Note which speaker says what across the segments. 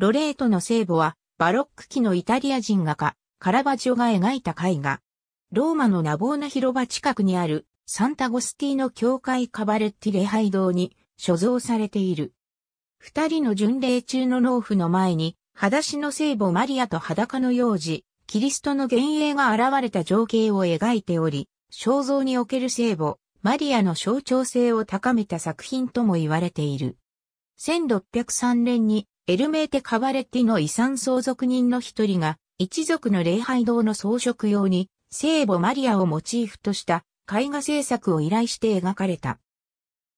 Speaker 1: ロレートの聖母は、バロック期のイタリア人画家、
Speaker 2: カラバジョが描いた絵画。ローマのナボーナ広場近くにある、サンタゴスティの教会カバレッティ礼拝堂に所蔵されている。二人の巡礼中の農夫の前に、裸足の聖母マリアと裸の幼児、キリストの幻影が現れた情景を描いており、肖像における聖母、マリアの象徴性を高めた作品とも言われている。1603年にエルメーテ・カバレッティの遺産相続人の一人が、一族の礼拝堂の装飾用に、聖母マリアをモチーフとした絵画制作を依頼して描かれた。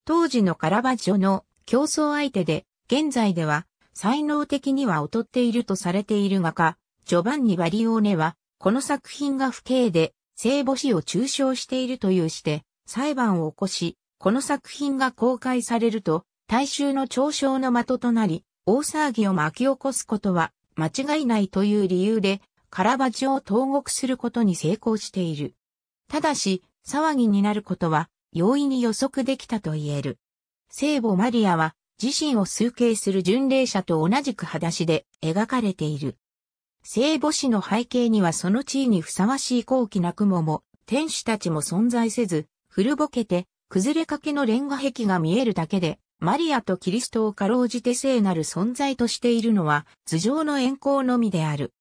Speaker 2: 当時のカラバジョの競争相手で、現在では才能的には劣っているとされている画家、ジョバンニ・バリオーネは、この作品が不敬で、聖母子を中傷しているというして、裁判を起こし、この作品が公開されると、大衆の嘲笑の的となり、大騒ぎを巻き起こすことは間違いないという理由で、カラバチを投獄することに成功している。ただし、騒ぎになることは容易に予測できたと言える。聖母マリアは自身を崇敬する巡礼者と同じく裸足で描かれている。聖母子の背景にはその地位にふさわしい高貴な雲も、天使たちも存在せず、古ぼけて、崩れかけのレンガ壁が見えるだけで、マリアとキリストをかろうじて聖なる存在としているのは、頭上の円光のみである。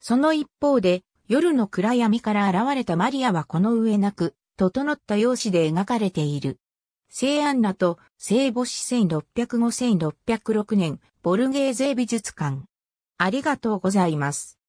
Speaker 2: その一方で、夜の暗闇から現れたマリアはこの上なく、整った容姿で描かれている。聖アンナと聖母子1605-1606年、
Speaker 1: ボルゲーゼ美術館。ありがとうございます。